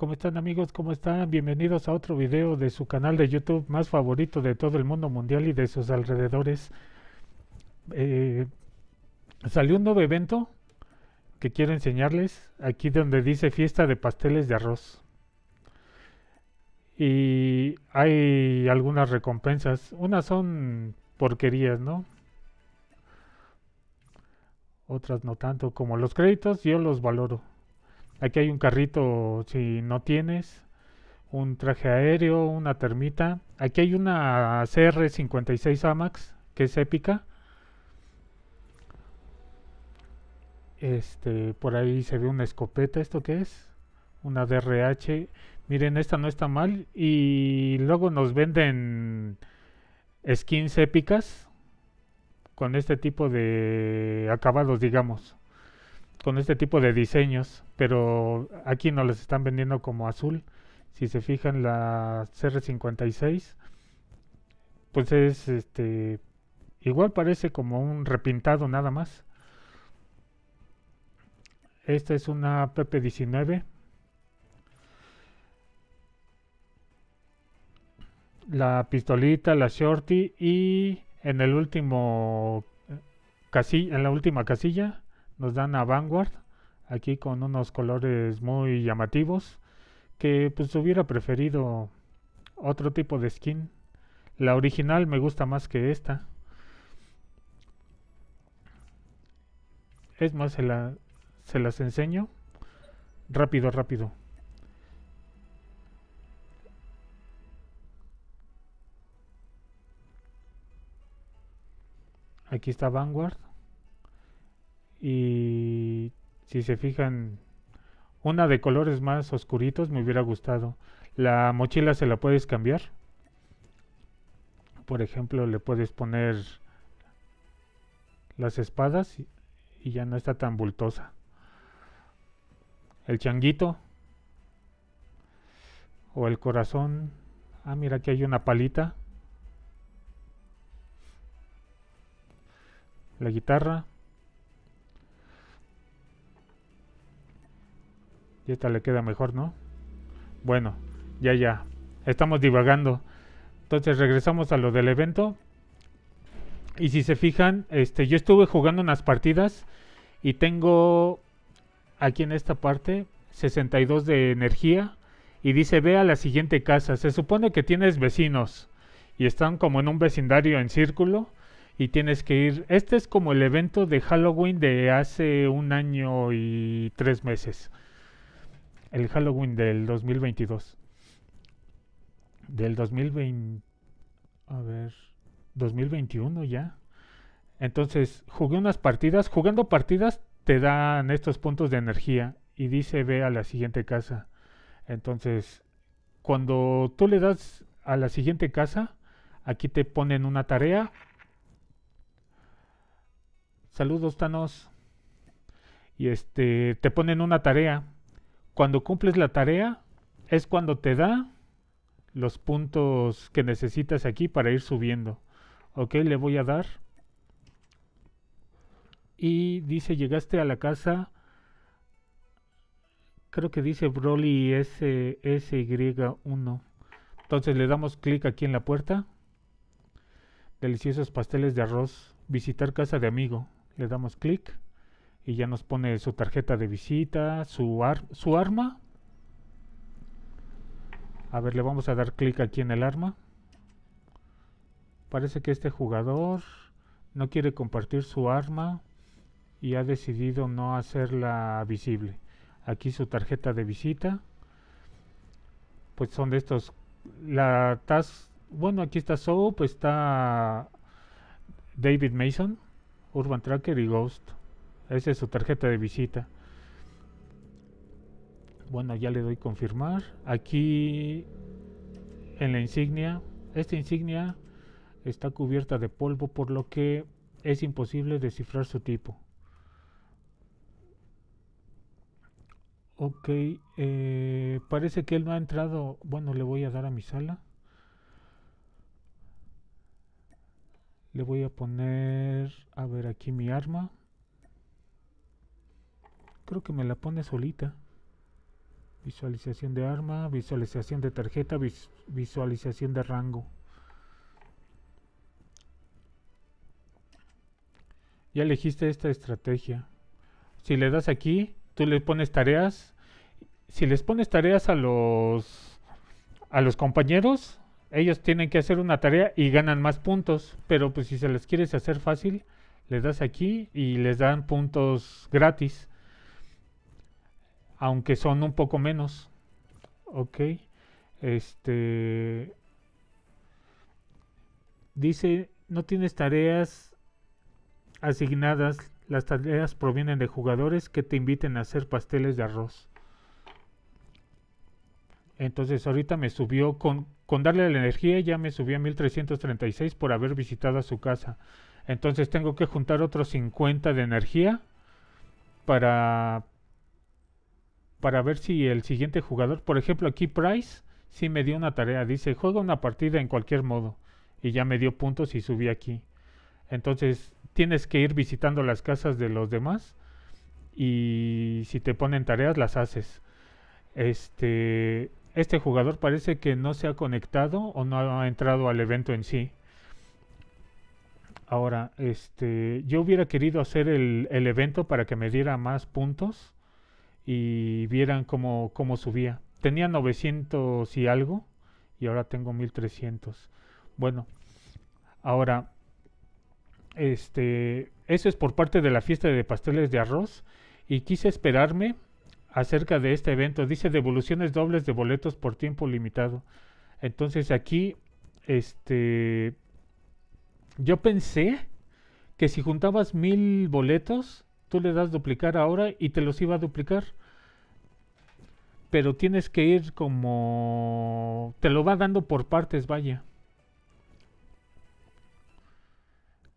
¿Cómo están amigos? ¿Cómo están? Bienvenidos a otro video de su canal de YouTube más favorito de todo el mundo mundial y de sus alrededores. Eh, salió un nuevo evento que quiero enseñarles. Aquí donde dice fiesta de pasteles de arroz. Y hay algunas recompensas. Unas son porquerías, ¿no? Otras no tanto. Como los créditos, yo los valoro. Aquí hay un carrito si no tienes, un traje aéreo, una termita. Aquí hay una CR-56 AMAX que es épica. Este, por ahí se ve una escopeta, ¿esto qué es? Una DRH. Miren, esta no está mal. Y luego nos venden skins épicas con este tipo de acabados, digamos con este tipo de diseños, pero aquí no los están vendiendo como azul. Si se fijan la CR56, pues es este igual parece como un repintado nada más. Esta es una PP19. La pistolita, la shorty y en el último casilla, en la última casilla nos dan a Vanguard, aquí con unos colores muy llamativos, que pues hubiera preferido otro tipo de skin. La original me gusta más que esta. Es más, se, la, se las enseño. Rápido, rápido. Aquí está Vanguard. Y si se fijan, una de colores más oscuritos me hubiera gustado. La mochila se la puedes cambiar. Por ejemplo, le puedes poner las espadas y, ya no está tan bultosa. El changuito. O el corazón. Ah, mira, aquí hay una palita. La guitarra. esta le queda mejor, ¿no? Bueno, ya, ya. Estamos divagando. Entonces regresamos a lo del evento. Y si se fijan, este, yo estuve jugando unas partidas y tengo aquí en esta parte 62 de energía y dice ve a la siguiente casa. Se supone que tienes vecinos y están como en un vecindario en círculo y tienes que ir. Este es como el evento de Halloween de hace un año y tres meses el Halloween del 2022. Del 2020... A ver... 2021 ya. Entonces, jugué unas partidas. Jugando partidas te dan estos puntos de energía y dice ve a la siguiente casa. Entonces, cuando tú le das a la siguiente casa, aquí te ponen una tarea. Saludos, Thanos. Y este, te ponen una tarea cuando cumples la tarea es cuando te da los puntos que necesitas aquí para ir subiendo. Ok, le voy a dar. Y dice, llegaste a la casa. Creo que dice Broly y 1 Entonces le damos clic aquí en la puerta. Deliciosos pasteles de arroz. Visitar casa de amigo. Le damos clic y ya nos pone su tarjeta de visita, su, su arma. A ver, le vamos a dar clic aquí en el arma. Parece que este jugador no quiere compartir su arma y ha decidido no hacerla visible. Aquí su tarjeta de visita. Pues son de estos... La TAS... Bueno, aquí está Soap, está David Mason, Urban Tracker y Ghost. Esa es su tarjeta de visita. Bueno, ya le doy confirmar. Aquí en la insignia, esta insignia está cubierta de polvo por lo que es imposible descifrar su tipo. Ok, eh, parece que él no ha entrado. Bueno, le voy a dar a mi sala. Le voy a poner, a ver aquí mi arma. Creo que me la pone solita. Visualización de arma, visualización de tarjeta, visualización de rango. Ya elegiste esta estrategia. Si le das aquí, tú le pones tareas. Si les pones tareas a los a los compañeros, ellos tienen que hacer una tarea y ganan más puntos. Pero pues si se les quieres hacer fácil, Le das aquí y les dan puntos gratis aunque son un poco menos. Ok. Este. Dice, no tienes tareas asignadas. Las tareas provienen de jugadores que te inviten a hacer pasteles de arroz. Entonces ahorita me subió con, con darle la energía ya me subió a 1336 por haber visitado a su casa. Entonces tengo que juntar otros 50 de energía para para ver si el siguiente jugador, por ejemplo aquí Price, sí me dio una tarea, dice juega una partida en cualquier modo y ya me dio puntos y subí aquí. Entonces tienes que ir visitando las casas de los demás y si te ponen tareas las haces. Este, este jugador parece que no se ha conectado o no ha entrado al evento en sí. Ahora, este, yo hubiera querido hacer el, el evento para que me diera más puntos y vieran cómo, cómo subía. Tenía 900 y algo y ahora tengo 1300. Bueno, ahora, este, eso es por parte de la fiesta de pasteles de arroz y quise esperarme acerca de este evento. Dice devoluciones dobles de boletos por tiempo limitado. Entonces aquí, este, yo pensé que si juntabas mil boletos, tú le das duplicar ahora y te los iba a duplicar pero tienes que ir como... Te lo va dando por partes, vaya.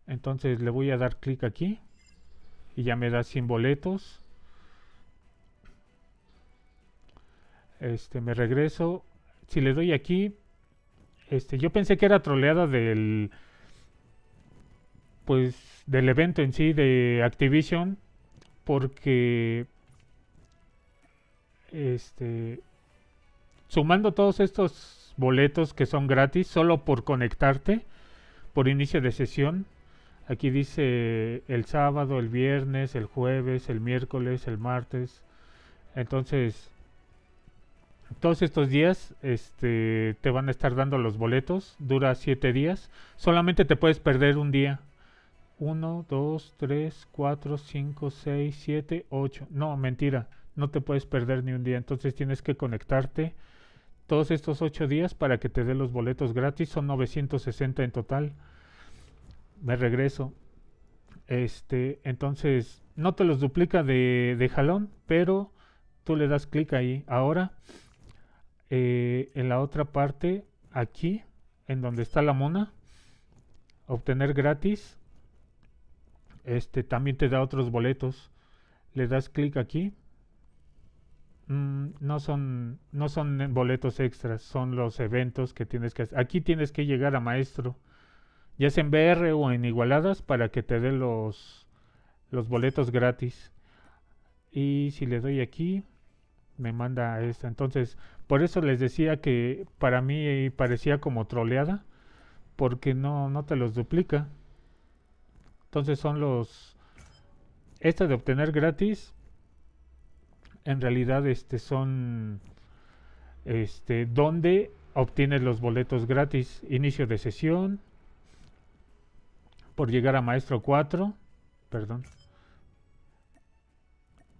Entonces le voy a dar clic aquí. Y ya me da 100 boletos. Este, me regreso. Si le doy aquí... Este, yo pensé que era troleada del... Pues del evento en sí de Activision. Porque este, sumando todos estos boletos que son gratis solo por conectarte, por inicio de sesión. Aquí dice el sábado, el viernes, el jueves, el miércoles, el martes. Entonces, todos estos días este, te van a estar dando los boletos. Dura 7 días. Solamente te puedes perder un día. 1, 2, 3, 4, 5, 6, 7, 8. No, mentira no te puedes perder ni un día. Entonces tienes que conectarte todos estos ocho días para que te dé los boletos gratis. Son 960 en total. Me regreso. Este, entonces, no te los duplica de, jalón, pero tú le das clic ahí. Ahora, eh, en la otra parte, aquí, en donde está la mona, obtener gratis. Este también te da otros boletos. Le das clic aquí Mm, no son, no son eh, boletos extras, son los eventos que tienes que hacer. Aquí tienes que llegar a maestro, ya sea en BR o en Igualadas, para que te dé los, los boletos gratis. Y si le doy aquí, me manda esta. Entonces, por eso les decía que para mí parecía como troleada, porque no, no te los duplica. Entonces son los... Esta de obtener gratis en realidad este, son este, donde obtienes los boletos gratis, inicio de sesión, por llegar a maestro 4, perdón,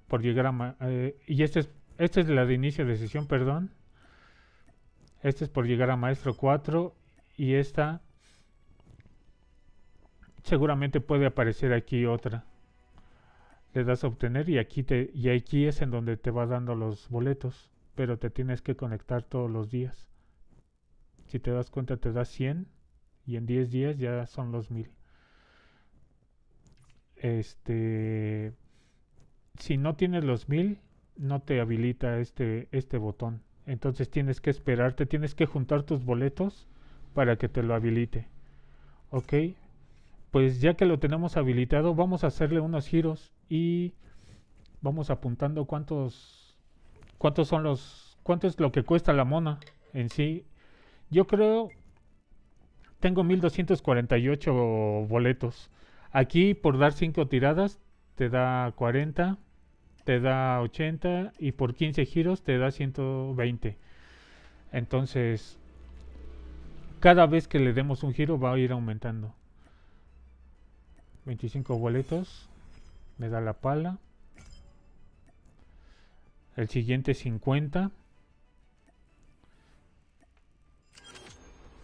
por llegar a... Eh, y esta es, esta es la de inicio de sesión, perdón. Esta es por llegar a maestro 4 y esta seguramente puede aparecer aquí otra le das a obtener y aquí, te, y aquí es en donde te va dando los boletos, pero te tienes que conectar todos los días. Si te das cuenta te da 100 y en 10 días ya son los 1000. Este si no tienes los 1000 no te habilita este este botón. Entonces tienes que esperarte, tienes que juntar tus boletos para que te lo habilite. Ok, pues ya que lo tenemos habilitado, vamos a hacerle unos giros y vamos apuntando cuántos cuántos son los cuánto es lo que cuesta la mona en sí. Yo creo tengo 1248 boletos. Aquí por dar 5 tiradas te da 40, te da 80 y por 15 giros te da 120. Entonces, cada vez que le demos un giro va a ir aumentando. 25 boletos. Me da la pala. El siguiente 50.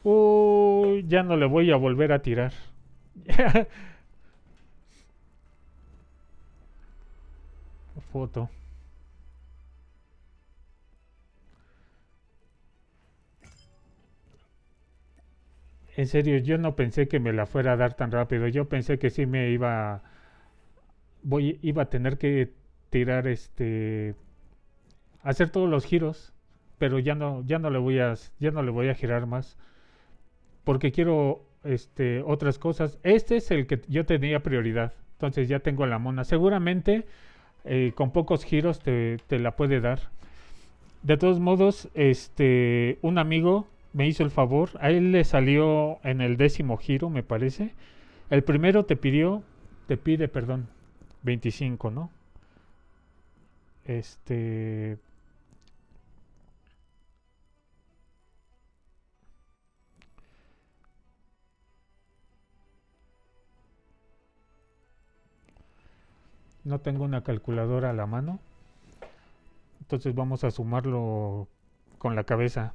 Uy, ya no le voy a volver a tirar. Foto. en serio, yo no pensé que me la fuera a dar tan rápido. Yo pensé que sí me iba, voy, iba a tener que tirar este, hacer todos los giros, pero ya no, ya no le voy a, ya no le voy a girar más, porque quiero este, otras cosas. Este es el que yo tenía prioridad. Entonces ya tengo la mona. Seguramente eh, con pocos giros te, la puede dar. De todos modos, este, un amigo me hizo el favor. A él le salió en el décimo giro, me parece. El primero te pidió, te pide, perdón, 25, ¿no? Este... No tengo una calculadora a la mano. Entonces vamos a sumarlo con la cabeza.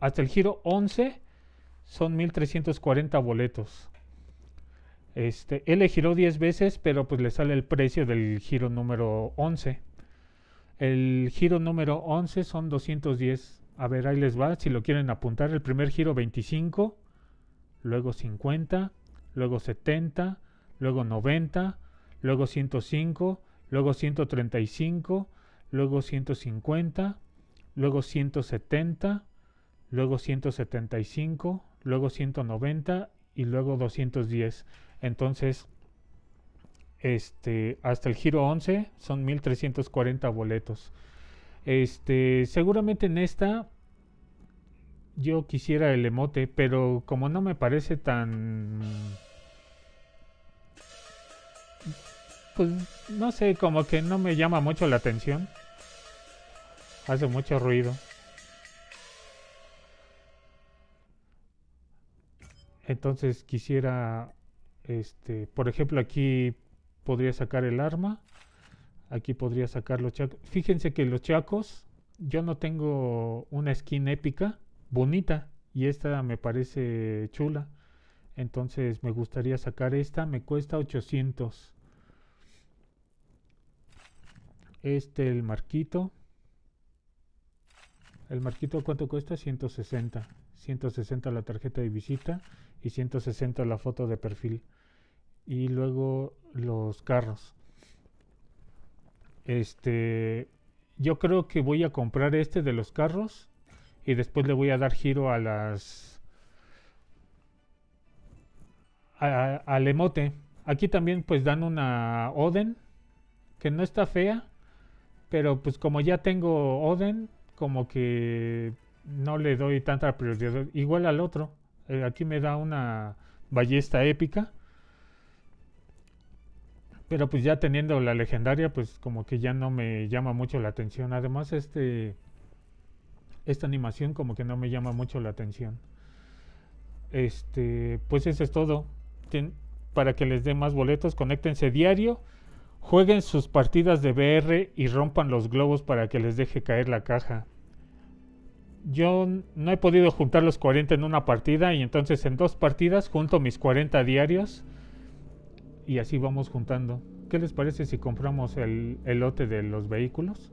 hasta el giro 11 son 1340 boletos. Este, él le giró 10 veces, pero pues le sale el precio del giro número 11. El giro número 11 son 210. A ver, ahí les va, si lo quieren apuntar. El primer giro 25, luego 50, luego 70, luego 90, luego 105, luego 135, luego 150, luego 170, luego 175, luego 190 y luego 210. Entonces, este, hasta el giro 11 son 1340 boletos. Este, seguramente en esta yo quisiera el emote, pero como no me parece tan pues no sé, como que no me llama mucho la atención. Hace mucho ruido. Entonces quisiera, este, por ejemplo, aquí podría sacar el arma. Aquí podría sacar los chacos. Fíjense que los chacos, yo no tengo una skin épica bonita y esta me parece chula. Entonces me gustaría sacar esta, me cuesta 800. Este, el marquito. ¿El marquito cuánto cuesta? 160. 160 la tarjeta de visita y 160 la foto de perfil. Y luego los carros. Este, yo creo que voy a comprar este de los carros y después le voy a dar giro a las al emote. Aquí también pues dan una Oden que no está fea, pero pues como ya tengo Oden, como que no le doy tanta prioridad igual al otro. Eh, aquí me da una ballesta épica. Pero pues ya teniendo la legendaria, pues como que ya no me llama mucho la atención. Además, este esta animación como que no me llama mucho la atención. Este, pues eso es todo. para que les dé más boletos, conéctense diario, jueguen sus partidas de BR y rompan los globos para que les deje caer la caja yo no he podido juntar los 40 en una partida y entonces en dos partidas junto mis 40 diarios y así vamos juntando. ¿Qué les parece si compramos el, lote de los vehículos?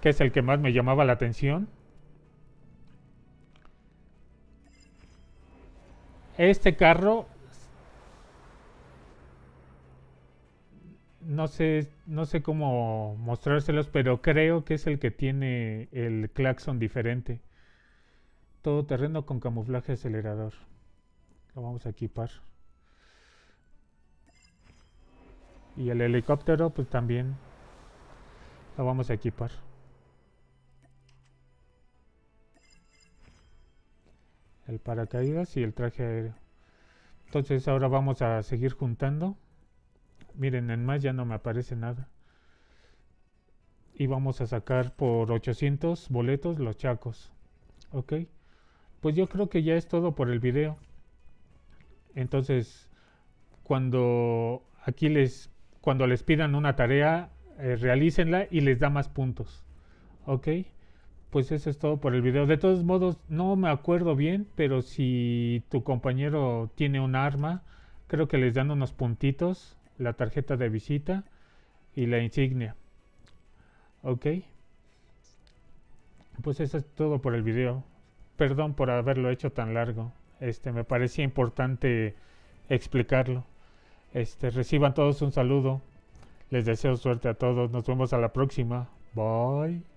¿Qué es el que más me llamaba la atención. Este carro... No sé no sé cómo mostrárselos, pero creo que es el que tiene el claxon diferente. Todo terreno con camuflaje acelerador. Lo vamos a equipar. Y el helicóptero, pues también lo vamos a equipar. El paracaídas y el traje aéreo. Entonces ahora vamos a seguir juntando. Miren, en más ya no me aparece nada. Y vamos a sacar por 800 boletos los chacos. Ok. Pues yo creo que ya es todo por el video. Entonces, cuando aquí les, cuando les pidan una tarea, eh, realícenla y les da más puntos. Ok. Pues eso es todo por el video. De todos modos, no me acuerdo bien, pero si tu compañero tiene un arma, creo que les dan unos puntitos la tarjeta de visita y la insignia. Ok. Pues eso es todo por el video. Perdón por haberlo hecho tan largo. Este, me parecía importante explicarlo. Este, reciban todos un saludo. Les deseo suerte a todos. Nos vemos a la próxima. Bye.